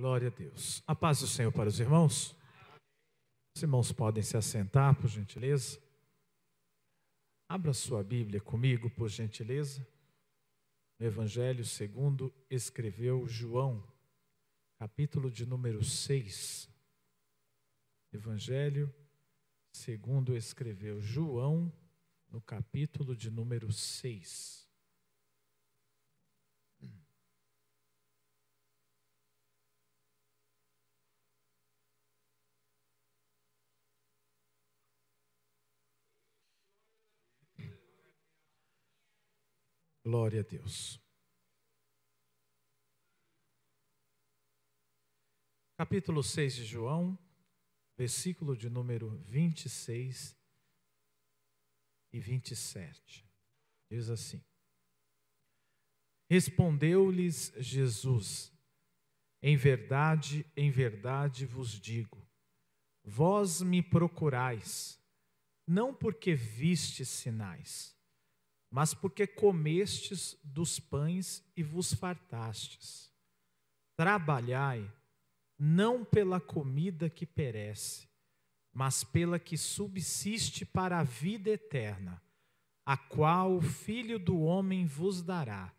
Glória a Deus. A paz do Senhor para os irmãos. Os irmãos podem se assentar, por gentileza. Abra sua Bíblia comigo, por gentileza. No Evangelho segundo escreveu João, capítulo de número 6. Evangelho segundo escreveu João, no capítulo de número 6. Glória a Deus. Capítulo 6 de João, versículo de número 26 e 27. Diz assim: Respondeu-lhes Jesus: Em verdade, em verdade vos digo, vós me procurais, não porque vistes sinais, mas porque comestes dos pães e vos fartastes. Trabalhai, não pela comida que perece, mas pela que subsiste para a vida eterna, a qual o Filho do Homem vos dará,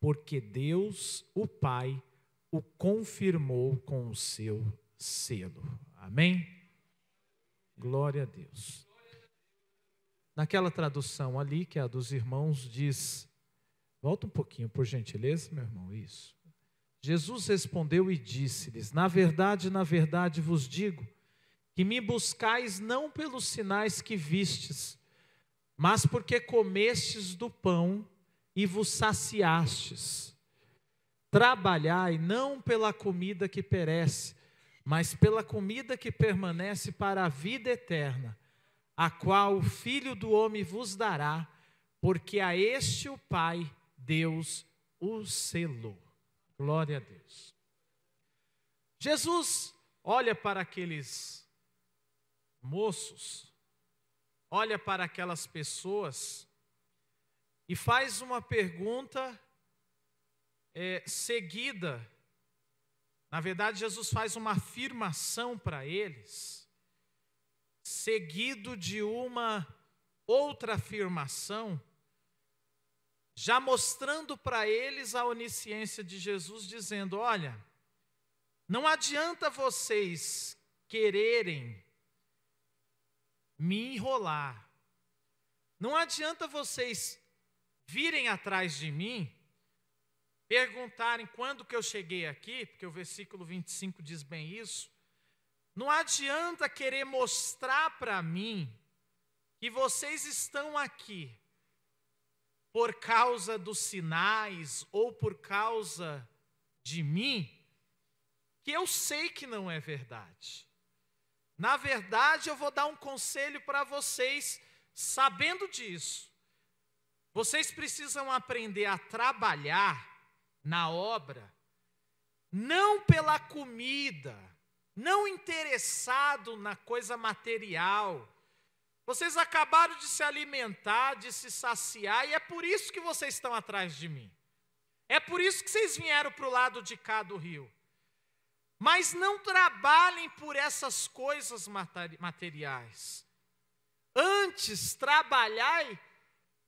porque Deus, o Pai, o confirmou com o seu selo. Amém? Glória a Deus. Naquela tradução ali, que é a dos irmãos, diz: Volta um pouquinho, por gentileza, meu irmão, isso. Jesus respondeu e disse-lhes: Na verdade, na verdade vos digo, que me buscais não pelos sinais que vistes, mas porque comestes do pão e vos saciastes. Trabalhai não pela comida que perece, mas pela comida que permanece para a vida eterna a qual o Filho do Homem vos dará, porque a este o Pai, Deus, o selou. Glória a Deus. Jesus olha para aqueles moços, olha para aquelas pessoas e faz uma pergunta é, seguida. Na verdade, Jesus faz uma afirmação para eles seguido de uma outra afirmação, já mostrando para eles a onisciência de Jesus, dizendo: Olha, não adianta vocês quererem me enrolar, não adianta vocês virem atrás de mim, perguntarem quando que eu cheguei aqui, porque o versículo 25 diz bem isso, não adianta querer mostrar para mim que vocês estão aqui por causa dos sinais ou por causa de mim, que eu sei que não é verdade. Na verdade, eu vou dar um conselho para vocês, sabendo disso. Vocês precisam aprender a trabalhar na obra, não pela comida não interessado na coisa material. Vocês acabaram de se alimentar, de se saciar, e é por isso que vocês estão atrás de mim. É por isso que vocês vieram para o lado de cá do rio. Mas não trabalhem por essas coisas materiais. Antes, trabalhai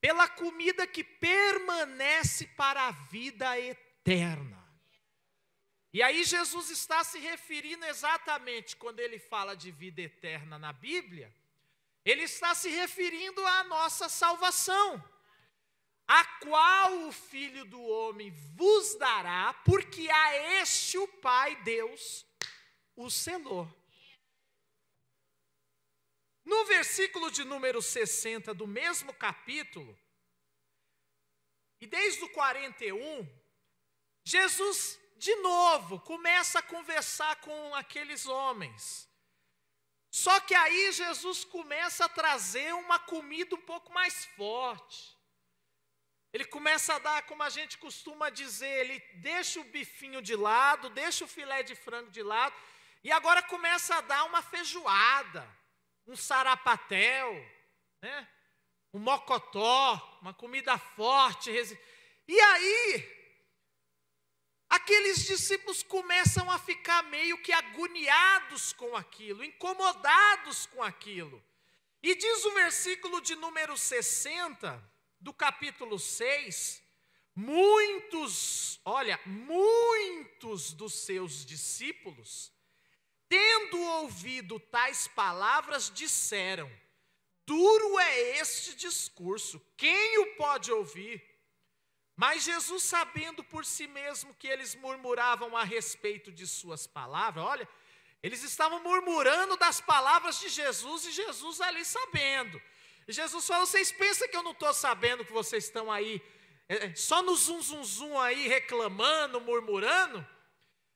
pela comida que permanece para a vida eterna e aí Jesus está se referindo exatamente quando ele fala de vida eterna na Bíblia, ele está se referindo à nossa salvação, a qual o Filho do Homem vos dará, porque a este o Pai Deus o selou. No versículo de número 60 do mesmo capítulo, e desde o 41, Jesus de novo, começa a conversar com aqueles homens. Só que aí Jesus começa a trazer uma comida um pouco mais forte. Ele começa a dar, como a gente costuma dizer, ele deixa o bifinho de lado, deixa o filé de frango de lado, e agora começa a dar uma feijoada, um sarapatel, né? um mocotó, uma comida forte. E aí, aqueles discípulos começam a ficar meio que agoniados com aquilo, incomodados com aquilo. E diz o versículo de número 60 do capítulo 6: muitos, olha, muitos dos seus discípulos, tendo ouvido tais palavras, disseram: Duro é este discurso, quem o pode ouvir? Mas Jesus, sabendo por si mesmo que eles murmuravam a respeito de suas palavras, olha, eles estavam murmurando das palavras de Jesus e Jesus ali sabendo. E Jesus falou: Vocês pensam que eu não estou sabendo que vocês estão aí, é, só no zum, zum, zum aí, reclamando, murmurando?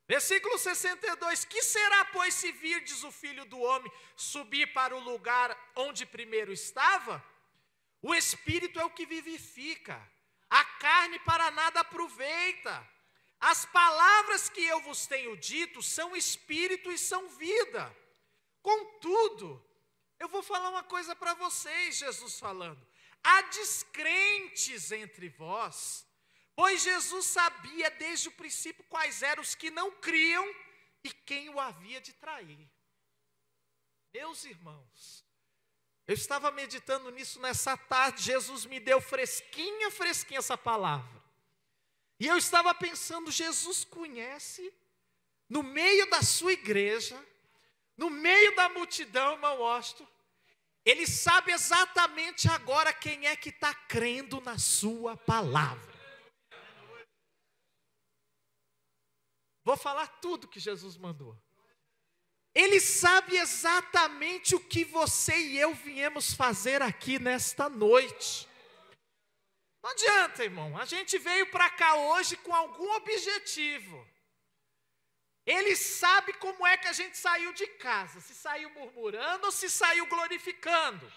Versículo 62: Que será, pois, se virdes o filho do homem subir para o lugar onde primeiro estava? O espírito é o que vivifica a carne para nada aproveita. As palavras que eu vos tenho dito são espírito e são vida. Contudo, eu vou falar uma coisa para vocês, Jesus falando. Há descrentes entre vós, pois Jesus sabia desde o princípio quais eram os que não criam e quem o havia de trair. Meus irmãos, eu estava meditando nisso nessa tarde, Jesus me deu fresquinha, fresquinha essa palavra. E eu estava pensando, Jesus conhece, no meio da sua igreja, no meio da multidão, irmão Austin, ele sabe exatamente agora quem é que está crendo na sua palavra. Vou falar tudo que Jesus mandou. Ele sabe exatamente o que você e eu viemos fazer aqui nesta noite. Não adianta, irmão, a gente veio para cá hoje com algum objetivo. Ele sabe como é que a gente saiu de casa, se saiu murmurando ou se saiu glorificando.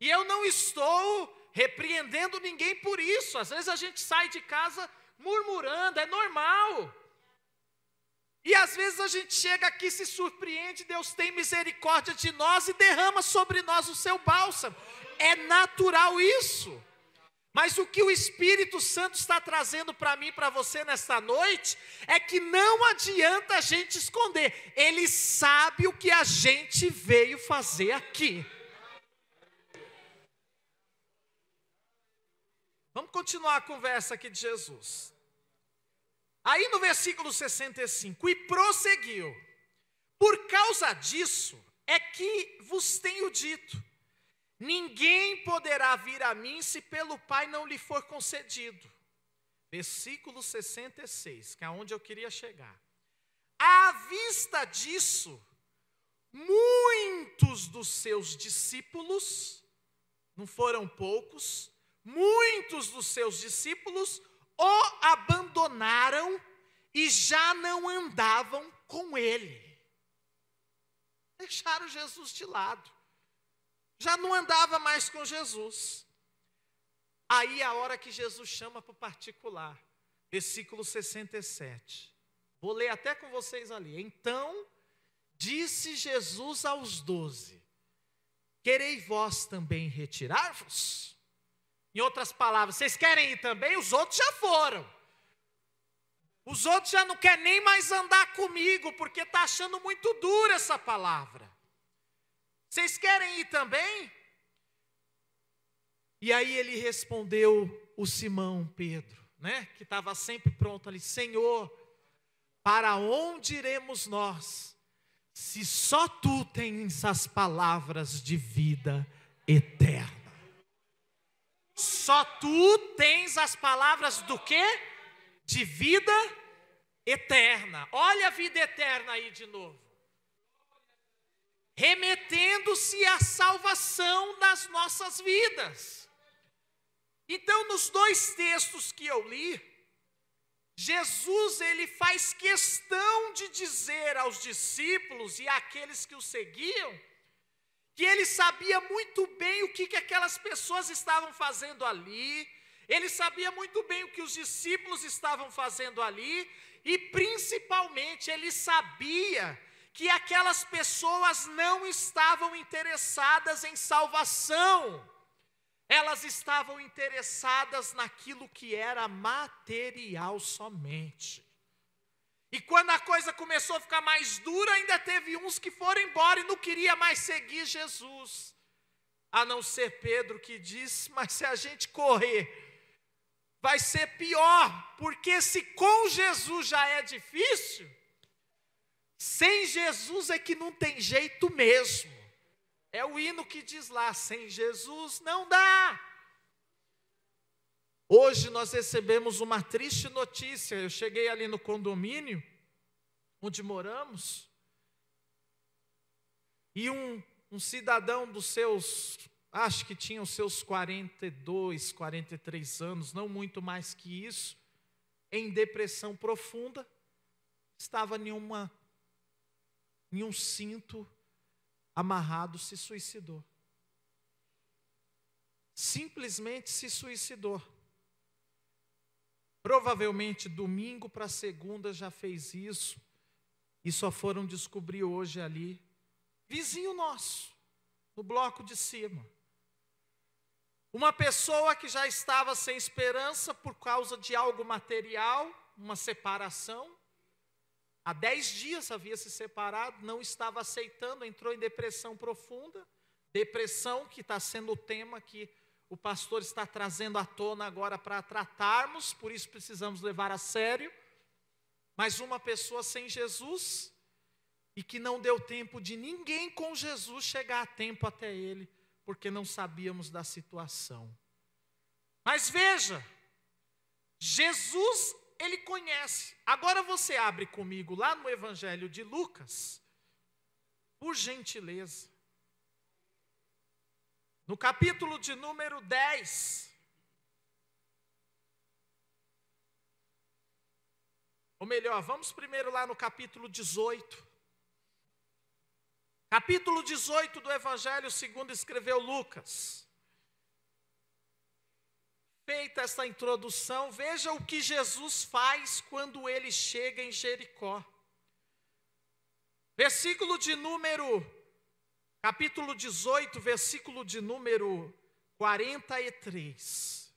E eu não estou repreendendo ninguém por isso. Às vezes a gente sai de casa murmurando, é normal. E às vezes a gente chega aqui, se surpreende, Deus tem misericórdia de nós e derrama sobre nós o seu bálsamo. É natural isso. Mas o que o Espírito Santo está trazendo para mim, para você nesta noite, é que não adianta a gente esconder. Ele sabe o que a gente veio fazer aqui. Vamos continuar a conversa aqui de Jesus. Aí no versículo 65, e prosseguiu: Por causa disso é que vos tenho dito: ninguém poderá vir a mim se pelo Pai não lhe for concedido. Versículo 66, que é onde eu queria chegar. À vista disso, muitos dos seus discípulos, não foram poucos, muitos dos seus discípulos o abandonaram e já não andavam com ele. Deixaram Jesus de lado. Já não andava mais com Jesus. Aí é a hora que Jesus chama para o particular, versículo 67. Vou ler até com vocês ali. Então disse Jesus aos doze: Quereis vós também retirar-vos? Em outras palavras, vocês querem ir também? Os outros já foram. Os outros já não querem nem mais andar comigo, porque está achando muito dura essa palavra. Vocês querem ir também? E aí ele respondeu o Simão Pedro, né, que estava sempre pronto ali: Senhor, para onde iremos nós, se só tu tens as palavras de vida eterna? só tu tens as palavras do quê? De vida eterna. Olha a vida eterna aí de novo. Remetendo-se à salvação das nossas vidas. Então, nos dois textos que eu li, Jesus ele faz questão de dizer aos discípulos e àqueles que o seguiam que ele sabia muito bem o que, que aquelas pessoas estavam fazendo ali, ele sabia muito bem o que os discípulos estavam fazendo ali, e principalmente ele sabia que aquelas pessoas não estavam interessadas em salvação, elas estavam interessadas naquilo que era material somente. E quando a coisa começou a ficar mais dura, ainda teve uns que foram embora e não queria mais seguir Jesus. A não ser Pedro que disse: "Mas se a gente correr, vai ser pior, porque se com Jesus já é difícil, sem Jesus é que não tem jeito mesmo". É o hino que diz lá: "Sem Jesus não dá". Hoje nós recebemos uma triste notícia. Eu cheguei ali no condomínio onde moramos e um, um cidadão dos seus, acho que tinha os seus 42, 43 anos, não muito mais que isso, em depressão profunda, estava em, uma, em um cinto amarrado, se suicidou. Simplesmente se suicidou. Provavelmente domingo para segunda já fez isso e só foram descobrir hoje ali, vizinho nosso, no bloco de cima. Uma pessoa que já estava sem esperança por causa de algo material, uma separação. Há dez dias havia se separado, não estava aceitando, entrou em depressão profunda. Depressão que está sendo o tema aqui o pastor está trazendo à tona agora para tratarmos, por isso precisamos levar a sério. Mas uma pessoa sem Jesus e que não deu tempo de ninguém com Jesus chegar a tempo até ele, porque não sabíamos da situação. Mas veja, Jesus ele conhece. Agora você abre comigo lá no Evangelho de Lucas, por gentileza. No capítulo de número 10, ou melhor, vamos primeiro lá no capítulo 18. Capítulo 18 do Evangelho segundo escreveu Lucas. Feita essa introdução, veja o que Jesus faz quando ele chega em Jericó. Versículo de número capítulo 18, versículo de número 43.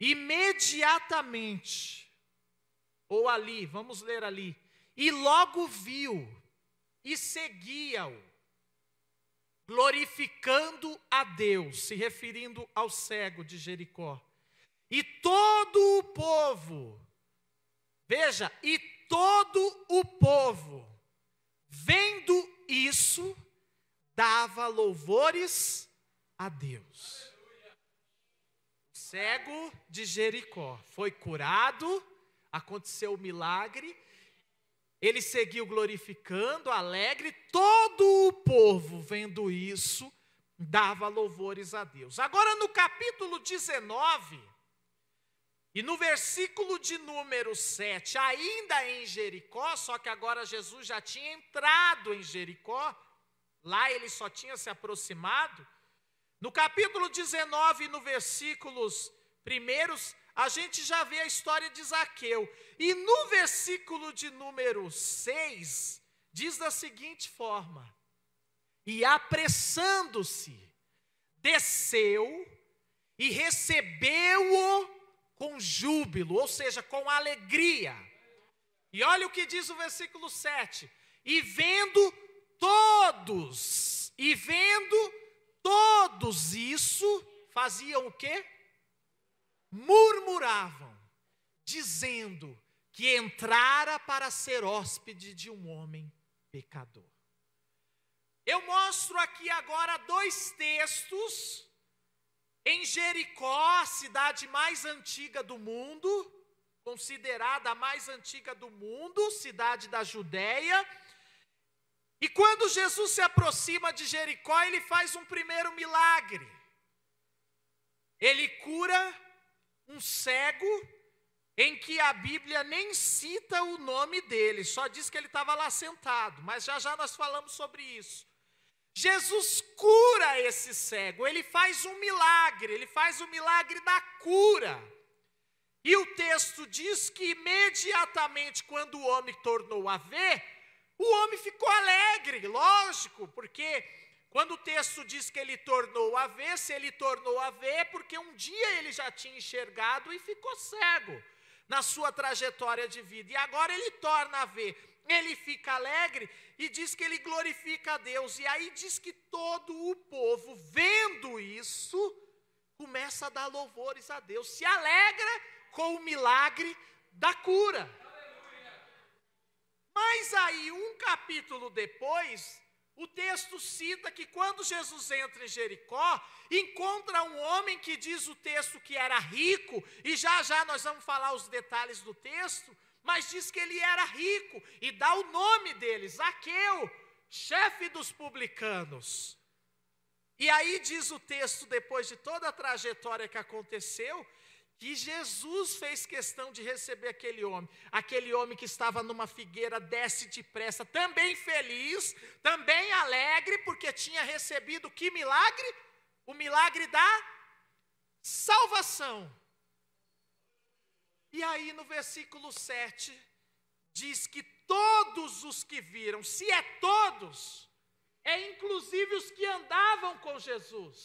Imediatamente, ou ali, vamos ler ali, e logo viu e seguia-o, glorificando a Deus, se referindo ao cego de Jericó. E todo o povo, veja, e todo o povo, vendo isso, dava louvores a Deus. O cego de Jericó foi curado, aconteceu o milagre, ele seguiu glorificando, alegre, todo o povo vendo isso dava louvores a Deus. Agora no capítulo 19, e no versículo de número 7, ainda em Jericó, só que agora Jesus já tinha entrado em Jericó, lá ele só tinha se aproximado. No capítulo 19, no versículos primeiros, a gente já vê a história de Zaqueu. E no versículo de número 6, diz da seguinte forma: E apressando-se, desceu e recebeu-o com júbilo, ou seja, com alegria. E olha o que diz o versículo 7: E vendo todos, e vendo todos isso, faziam o quê? Murmuravam, dizendo que entrara para ser hóspede de um homem pecador. Eu mostro aqui agora dois textos em Jericó, a cidade mais antiga do mundo, considerada a mais antiga do mundo, cidade da Judéia, e quando Jesus se aproxima de Jericó, ele faz um primeiro milagre. Ele cura um cego em que a Bíblia nem cita o nome dele, só diz que ele estava lá sentado, mas já já nós falamos sobre isso. Jesus cura esse cego, ele faz um milagre, ele faz o um milagre da cura. E o texto diz que imediatamente quando o homem tornou a ver, o homem ficou alegre, lógico, porque quando o texto diz que ele tornou a ver, se ele tornou a ver, é porque um dia ele já tinha enxergado e ficou cego na sua trajetória de vida. E agora ele torna a ver. Ele fica alegre e diz que ele glorifica a Deus. E aí diz que todo o povo, vendo isso, começa a dar louvores a Deus, se alegra com o milagre da cura. Mas aí, um capítulo depois, o texto cita que quando Jesus entra em Jericó, encontra um homem que diz o texto que era rico, e já já nós vamos falar os detalhes do texto, mas diz que ele era rico e dá o nome dele, Zaqueu, chefe dos publicanos. E aí diz o texto, depois de toda a trajetória que aconteceu, que Jesus fez questão de receber aquele homem. Aquele homem que estava numa figueira, desce depressa, também feliz, também alegre, porque tinha recebido que milagre? O milagre da salvação. E aí no versículo 7 diz que todos os que viram, se é todos, é inclusive os que andavam com Jesus.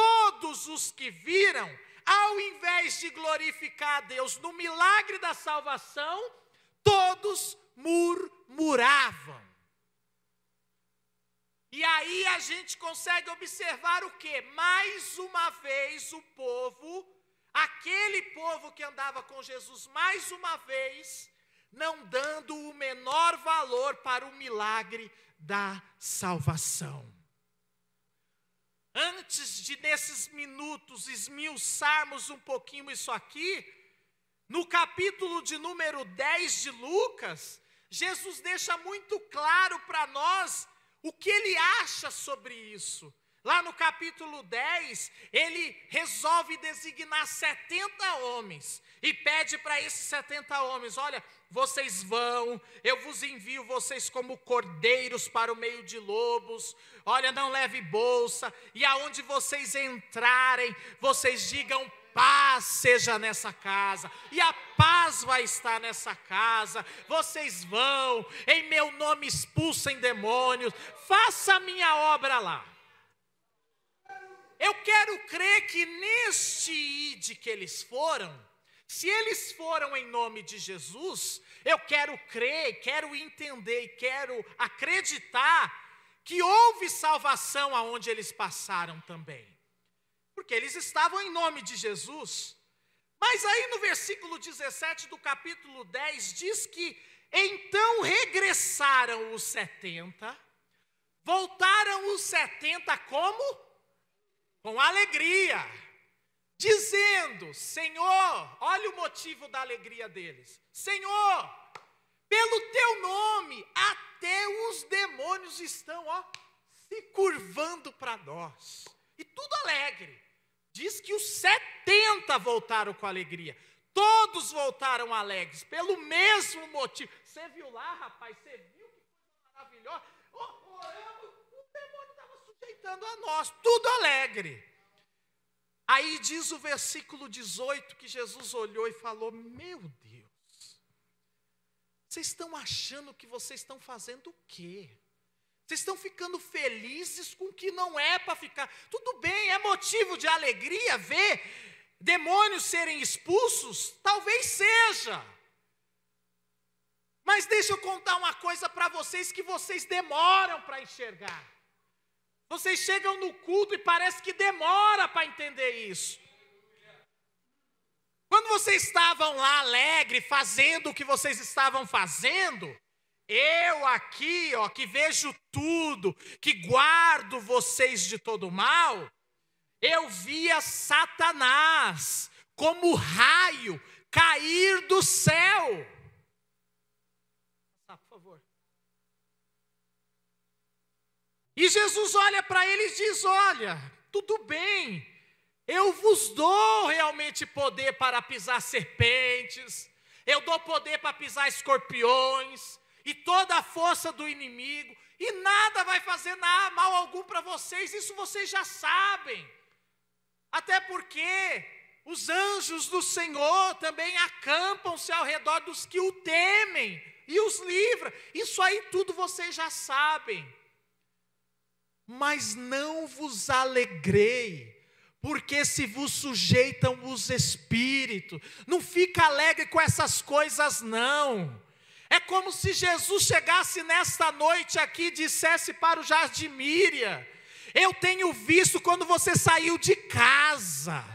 Todos os que viram ao invés de glorificar a Deus no milagre da salvação, todos murmuravam. E aí a gente consegue observar o que? Mais uma vez o povo, aquele povo que andava com Jesus, mais uma vez, não dando o menor valor para o milagre da salvação antes de nesses minutos esmiuçarmos um pouquinho isso aqui, no capítulo de número 10 de Lucas, Jesus deixa muito claro para nós o que ele acha sobre isso. Lá no capítulo 10, ele resolve designar 70 homens e pede para esses 70 homens: Olha, vocês vão, eu vos envio vocês como cordeiros para o meio de lobos. Olha, não leve bolsa, e aonde vocês entrarem, vocês digam paz seja nessa casa, e a paz vai estar nessa casa. Vocês vão, em meu nome expulsem demônios, faça a minha obra lá eu quero crer que neste id que eles foram, se eles foram em nome de Jesus, eu quero crer, quero entender e quero acreditar que houve salvação aonde eles passaram também. Porque eles estavam em nome de Jesus. Mas aí no versículo 17 do capítulo 10 diz que então regressaram os 70, voltaram os 70 como com alegria, dizendo: Senhor, olha o motivo da alegria deles. Senhor, pelo teu nome, até os demônios estão, ó, se curvando para nós. E tudo alegre. Diz que os 70 voltaram com alegria. Todos voltaram alegres, pelo mesmo motivo. Você viu lá, rapaz? Você viu que coisa maravilhosa? Oh, oramos dando a nós, tudo alegre. Aí diz o versículo 18 que Jesus olhou e falou: Meu Deus, vocês estão achando que vocês estão fazendo o quê? Vocês estão ficando felizes com o que não é para ficar. Tudo bem, é motivo de alegria ver demônios serem expulsos? Talvez seja. Mas deixa eu contar uma coisa para vocês que vocês demoram para enxergar. Vocês chegam no culto e parece que demora para entender isso. Quando vocês estavam lá alegre, fazendo o que vocês estavam fazendo, eu aqui, ó, que vejo tudo, que guardo vocês de todo mal, eu via Satanás como raio cair do céu. E Jesus olha para eles e diz: Olha, tudo bem, eu vos dou realmente poder para pisar serpentes, eu dou poder para pisar escorpiões e toda a força do inimigo, e nada vai fazer nada, mal algum para vocês, isso vocês já sabem. Até porque os anjos do Senhor também acampam-se ao redor dos que o temem e os livra. Isso aí tudo vocês já sabem mas não vos alegrei, porque se vos sujeitam os espíritos. Não fica alegre com essas coisas, não. É como se Jesus chegasse nesta noite aqui e dissesse para o Jardim Míria: Eu tenho visto quando você saiu de casa.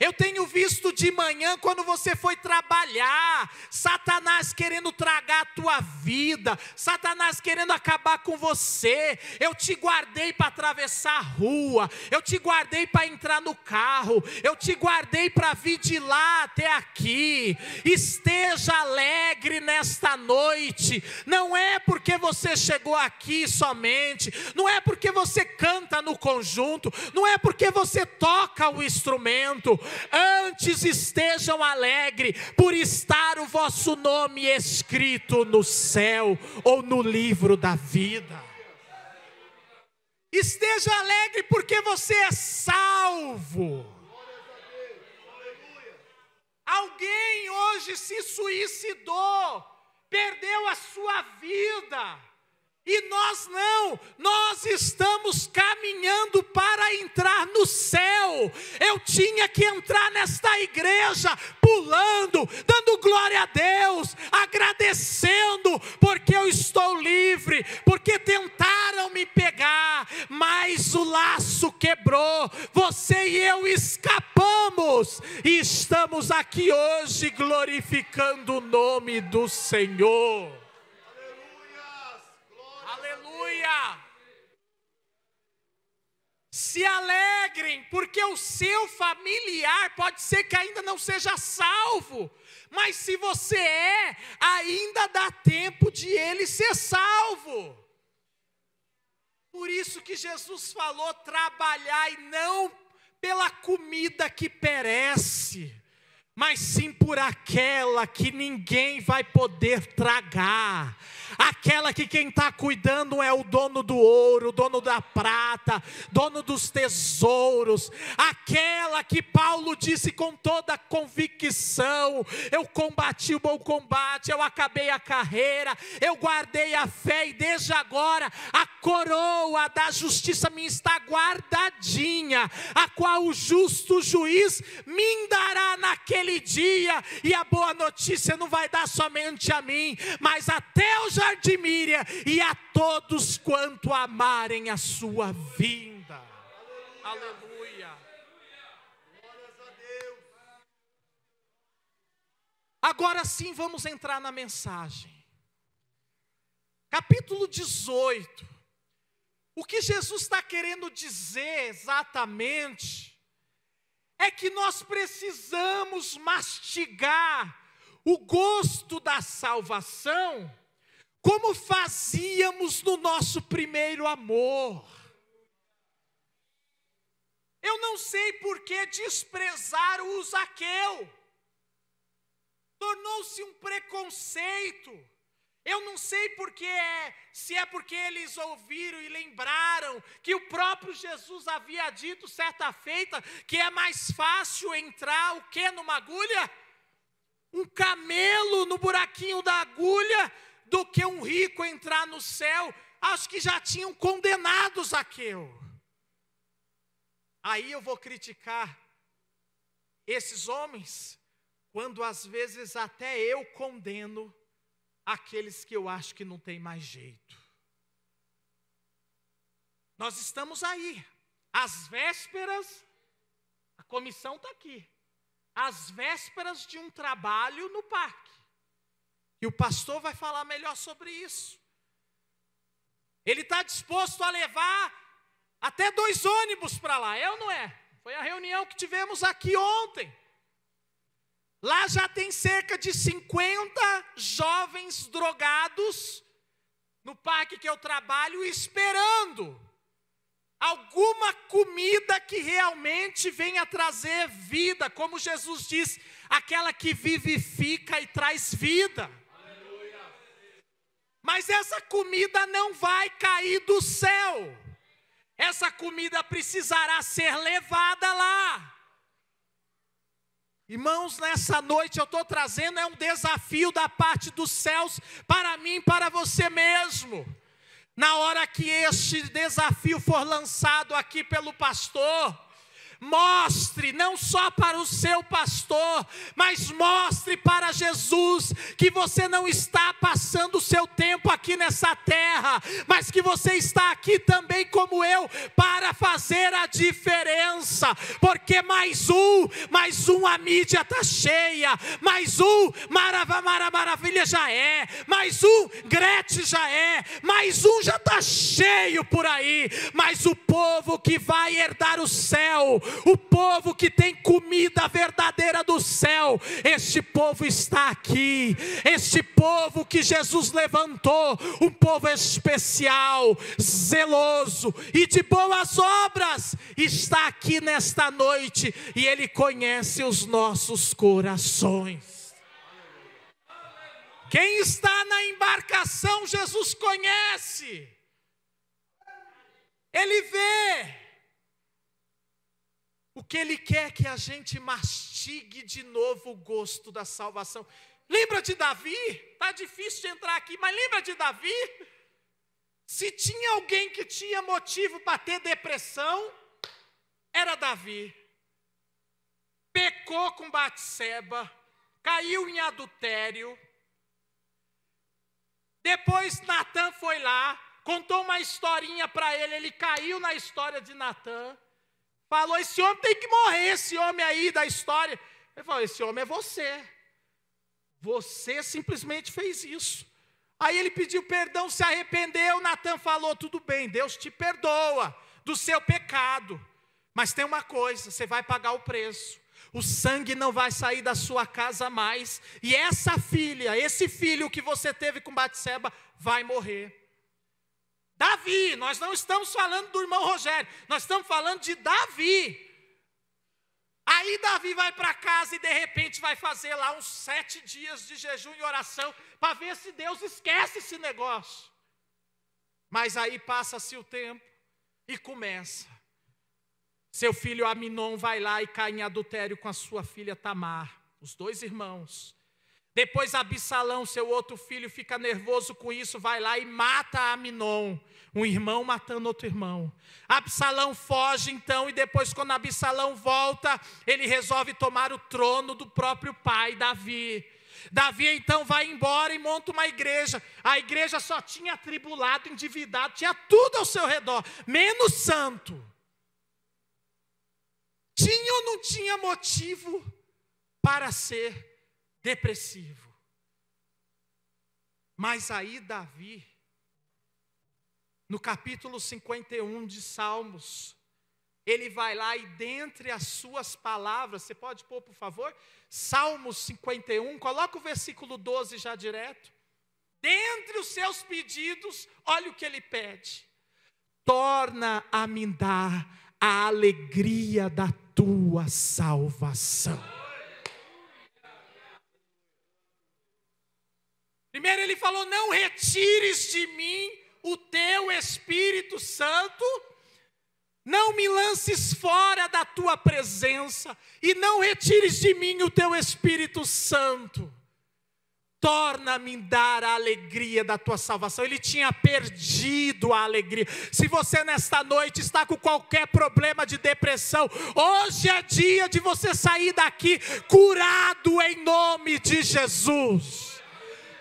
Eu tenho visto de manhã quando você foi trabalhar, Satanás querendo tragar a tua vida, Satanás querendo acabar com você. Eu te guardei para atravessar a rua, eu te guardei para entrar no carro, eu te guardei para vir de lá até aqui. Esteja alegre nesta noite, não é porque você chegou aqui somente, não é porque você canta no conjunto, não é porque você toca o instrumento, antes estejam alegres por estar o vosso nome escrito no céu ou no livro da vida. Esteja alegre porque você é salvo. Alguém hoje se suicidou, perdeu a sua vida, e nós não, nós estamos caminhando para entrar no céu. Eu tinha que entrar nesta igreja pulando, dando glória a Deus, agradecendo, porque eu estou livre, porque tentaram me pegar, mas o laço quebrou. Você e eu escapamos e estamos aqui hoje glorificando o nome do Senhor. Se alegrem, porque o seu familiar pode ser que ainda não seja salvo, mas se você é, ainda dá tempo de ele ser salvo. Por isso que Jesus falou: trabalhar e não pela comida que perece, mas sim por aquela que ninguém vai poder tragar aquela que quem está cuidando é o dono do ouro, o dono da prata, dono dos tesouros, aquela que Paulo disse com toda convicção: eu combati o bom combate, eu acabei a carreira, eu guardei a fé e desde agora a coroa da justiça me está guardadinha, a qual o justo juiz me dará naquele dia, e a boa notícia não vai dar somente a mim, mas até já admire e a todos quanto amarem a sua vinda. Aleluia. Aleluia. Glórias a Deus. Agora sim vamos entrar na mensagem. Capítulo 18. O que Jesus está querendo dizer exatamente é que nós precisamos mastigar o gosto da salvação como fazíamos no nosso primeiro amor. Eu não sei por que desprezaram o Zaqueu. Tornou-se um preconceito. Eu não sei porque é, se é porque eles ouviram e lembraram que o próprio Jesus havia dito certa feita que é mais fácil entrar o que numa agulha? Um camelo no buraquinho da agulha do que um rico entrar no céu, acho que já tinham condenado Zaqueu. Aí eu vou criticar esses homens, quando às vezes até eu condeno aqueles que eu acho que não tem mais jeito. Nós estamos aí, às vésperas, a comissão está aqui, às vésperas de um trabalho no parque. E o pastor vai falar melhor sobre isso. Ele está disposto a levar até dois ônibus para lá, eu é não é? Foi a reunião que tivemos aqui ontem. Lá já tem cerca de 50 jovens drogados no parque que eu trabalho, esperando alguma comida que realmente venha trazer vida, como Jesus diz, aquela que vivifica e traz vida. Mas essa comida não vai cair do céu. Essa comida precisará ser levada lá. Irmãos, nessa noite eu estou trazendo é um desafio da parte dos céus para mim, para você mesmo. Na hora que este desafio for lançado aqui pelo pastor, Mostre não só para o seu pastor, mas mostre para Jesus que você não está passando o seu tempo aqui nessa terra, mas que você está aqui também como eu para fazer a diferença. Porque mais um, mais um a mídia está cheia, mais um Maravá Mara, Maravilha já é, mais um Grete já é, mais um já está cheio por aí, mas o povo que vai herdar o céu o povo que tem comida verdadeira do céu. Este povo está aqui, este povo que Jesus levantou, um povo especial, zeloso e de boas obras, está aqui nesta noite e Ele conhece os nossos corações. Quem está na embarcação, Jesus conhece. Ele vê. O que Ele quer é que a gente mastigue de novo o gosto da salvação. Lembra de Davi? Está difícil de entrar aqui, mas lembra de Davi? Se tinha alguém que tinha motivo para ter depressão, era Davi. Pecou com Batseba, caiu em adultério. Depois Natan foi lá, contou uma historinha para ele, ele caiu na história de Natan. Falou: esse homem tem que morrer, esse homem aí da história. Ele falou: esse homem é você. Você simplesmente fez isso. Aí ele pediu perdão, se arrependeu. Natan falou: tudo bem, Deus te perdoa do seu pecado. Mas tem uma coisa: você vai pagar o preço. O sangue não vai sair da sua casa mais. E essa filha, esse filho que você teve com Batseba, vai morrer. Davi, nós não estamos falando do irmão Rogério, nós estamos falando de Davi. Aí Davi vai para casa e de repente vai fazer lá uns sete dias de jejum e oração para ver se Deus esquece esse negócio. Mas aí passa-se o tempo e começa. Seu filho Aminon vai lá e cai em adultério com a sua filha Tamar. Os dois irmãos. Depois Absalão, seu outro filho, fica nervoso com isso, vai lá e mata Aminon, um irmão matando outro irmão. Absalão foge então, e depois, quando Absalão volta, ele resolve tomar o trono do próprio pai, Davi. Davi então vai embora e monta uma igreja. A igreja só tinha atribulado, endividado, tinha tudo ao seu redor, menos santo. Tinha ou não tinha motivo para ser depressivo. Mas aí Davi, no capítulo 51 de Salmos, ele vai lá e dentre as suas palavras, você pode pôr, por favor, Salmos 51, coloca o versículo 12 já direto. Dentre os seus pedidos, olha o que ele pede: torna a me dar a alegria da tua salvação. Primeiro ele falou: Não retires de mim o teu Espírito Santo, não me lances fora da tua presença, e não retires de mim o teu Espírito Santo. Torna-me dar a alegria da tua salvação. Ele tinha perdido a alegria. Se você nesta noite está com qualquer problema de depressão, hoje é dia de você sair daqui curado em nome de Jesus.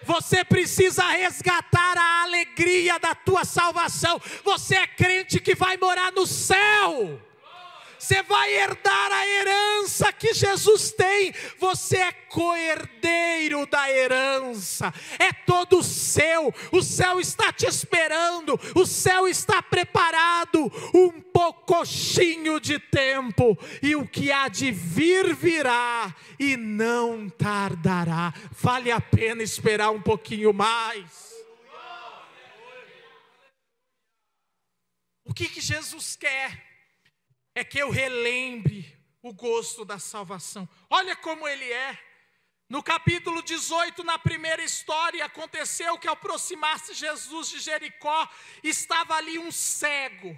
Você precisa resgatar a alegria da tua salvação. Você é crente que vai morar no céu você vai herdar a herança que Jesus tem, você é coerdeiro da herança, é todo seu, o céu está te esperando, o céu está preparado, um poucochinho de tempo, e o que há de vir virá e não tardará, vale a pena esperar um pouquinho mais. O que, que Jesus quer? é que eu relembre o gosto da salvação. Olha como ele é. No capítulo 18, na primeira história, aconteceu que ao aproximar-se Jesus de Jericó, estava ali um cego,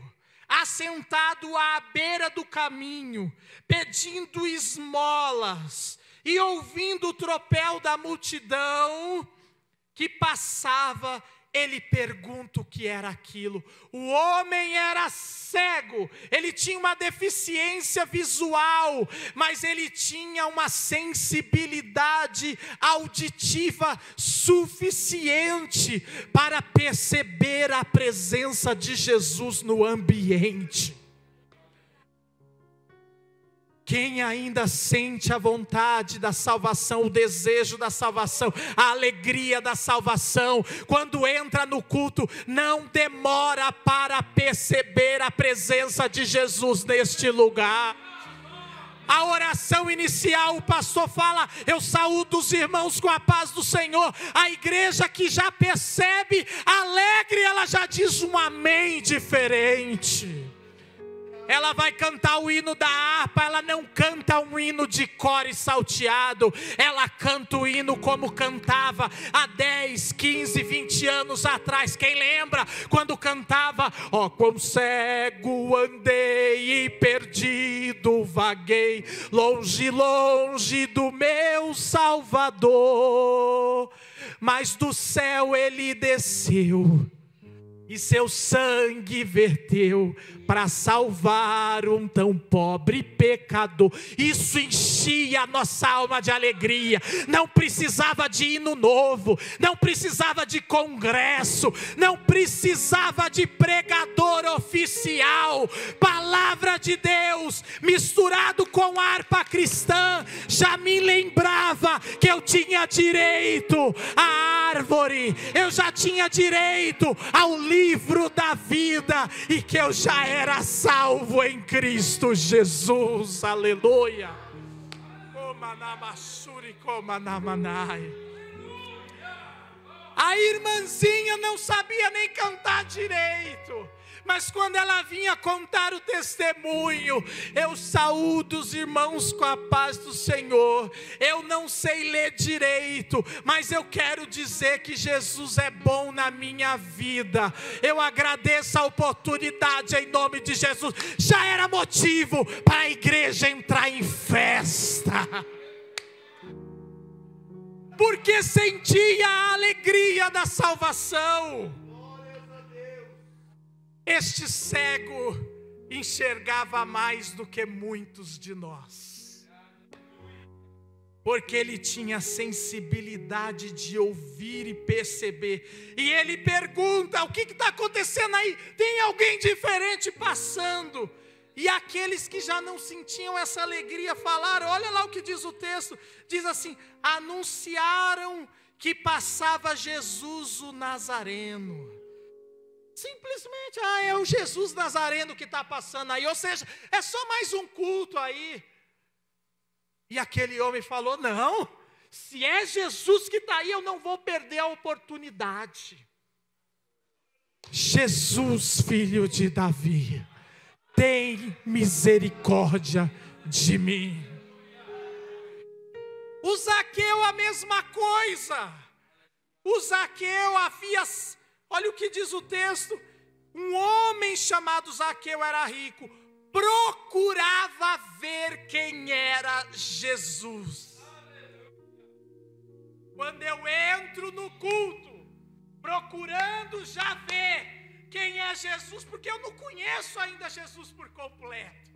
assentado à beira do caminho, pedindo esmolas e ouvindo o tropel da multidão que passava ele pergunta o que era aquilo. O homem era cego, ele tinha uma deficiência visual, mas ele tinha uma sensibilidade auditiva suficiente para perceber a presença de Jesus no ambiente. Quem ainda sente a vontade da salvação, o desejo da salvação, a alegria da salvação, quando entra no culto, não demora para perceber a presença de Jesus neste lugar. A oração inicial, o pastor fala: Eu saúdo os irmãos com a paz do Senhor. A igreja que já percebe alegre, ela já diz um amém diferente ela vai cantar o hino da harpa, ela não canta um hino de core salteado, ela canta o hino como cantava há 10, 15, 20 anos atrás. Quem lembra quando cantava? Ó, oh, quão cego andei e perdido vaguei, longe, longe do meu Salvador, mas do céu ele desceu e seu sangue verteu para salvar um tão pobre pecador. Isso enchia a nossa alma de alegria. Não precisava de hino novo, não precisava de congresso, não precisava de pregador oficial. Palavra de Deus misturado com harpa cristã já me lembrava que eu tinha direito à árvore, eu já tinha direito ao livro livro da vida e que eu já era salvo em Cristo Jesus. Aleluia. A irmãzinha não sabia nem cantar direito mas quando ela vinha contar o testemunho, eu saúdo os irmãos com a paz do Senhor. Eu não sei ler direito, mas eu quero dizer que Jesus é bom na minha vida. Eu agradeço a oportunidade em nome de Jesus. Já era motivo para a igreja entrar em festa porque sentia a alegria da salvação. Este cego enxergava mais do que muitos de nós, porque ele tinha sensibilidade de ouvir e perceber. E ele pergunta: o que está acontecendo aí? Tem alguém diferente passando? E aqueles que já não sentiam essa alegria falaram: olha lá o que diz o texto, diz assim: anunciaram que passava Jesus o Nazareno. Simplesmente, ah, é o Jesus Nazareno que está passando aí, ou seja, é só mais um culto aí. E aquele homem falou: não, se é Jesus que está aí, eu não vou perder a oportunidade. Jesus, filho de Davi, tem misericórdia de mim. O Zaqueu, a mesma coisa. O Zaqueu havia Olha o que diz o texto: um homem chamado Zaqueu era rico, procurava ver quem era Jesus. Quando eu entro no culto, procurando já ver quem é Jesus, porque eu não conheço ainda Jesus por completo.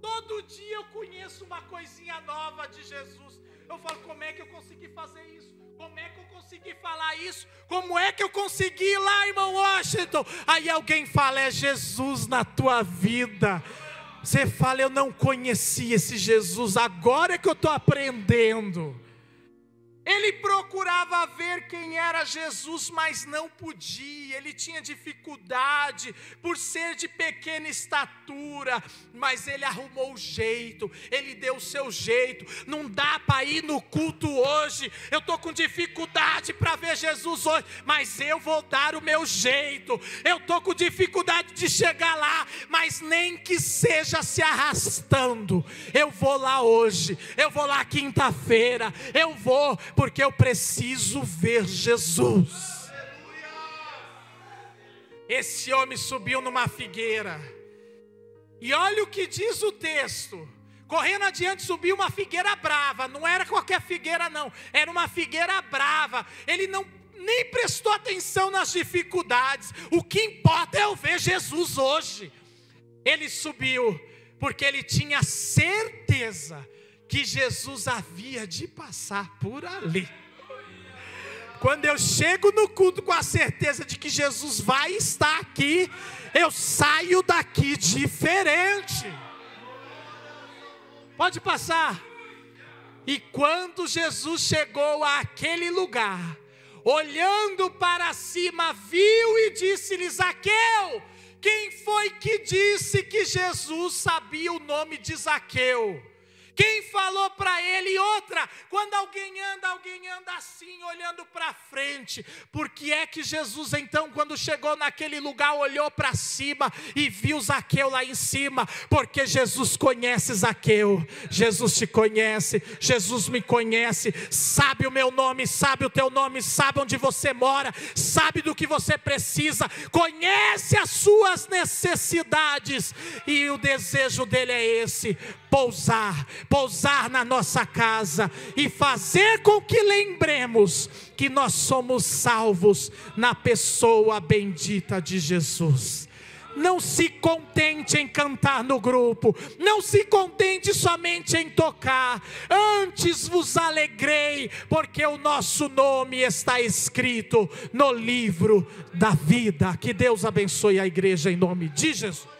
Todo dia eu conheço uma coisinha nova de Jesus. Eu falo, como é que eu consegui fazer isso? Como é que eu consegui falar isso? Como é que eu consegui ir lá, irmão Washington? Aí alguém fala: é Jesus na tua vida. Você fala: eu não conhecia esse Jesus, agora é que eu estou aprendendo. Ele procurava ver quem era Jesus, mas não podia, ele tinha dificuldade por ser de pequena estatura, mas ele arrumou o jeito, ele deu o seu jeito. Não dá para ir no culto hoje, eu estou com dificuldade para ver Jesus hoje, mas eu vou dar o meu jeito. Eu estou com dificuldade de chegar lá, mas nem que seja se arrastando, eu vou lá hoje, eu vou lá quinta-feira, eu vou porque eu preciso ver Jesus. Esse homem subiu numa figueira. E olha o que diz o texto. Correndo adiante subiu uma figueira brava. Não era qualquer figueira, não. Era uma figueira brava. Ele não nem prestou atenção nas dificuldades. O que importa é eu ver Jesus hoje. Ele subiu porque ele tinha certeza que Jesus havia de passar por ali. Quando eu chego no culto com a certeza de que Jesus vai estar aqui, eu saio daqui diferente. Pode passar. E quando Jesus chegou àquele lugar, olhando para cima, viu e disse-lhe: Zaqueu, quem foi que disse que Jesus sabia o nome de Zaqueu? Quem falou para ele? outra, quando alguém anda, alguém anda assim, olhando para frente. Porque é que Jesus, então, quando chegou naquele lugar, olhou para cima e viu Zaqueu lá em cima? Porque Jesus conhece Zaqueu, Jesus te conhece, Jesus me conhece, sabe o meu nome, sabe o teu nome, sabe onde você mora, sabe do que você precisa, conhece as suas necessidades, e o desejo dele é esse: pousar, pousar na nossa casa e fazer com que lembremos que nós somos salvos na pessoa bendita de Jesus. Não se contente em cantar no grupo, não se contente somente em tocar, antes vos alegrei, porque o nosso nome está escrito no livro da vida. Que Deus abençoe a igreja em nome de Jesus.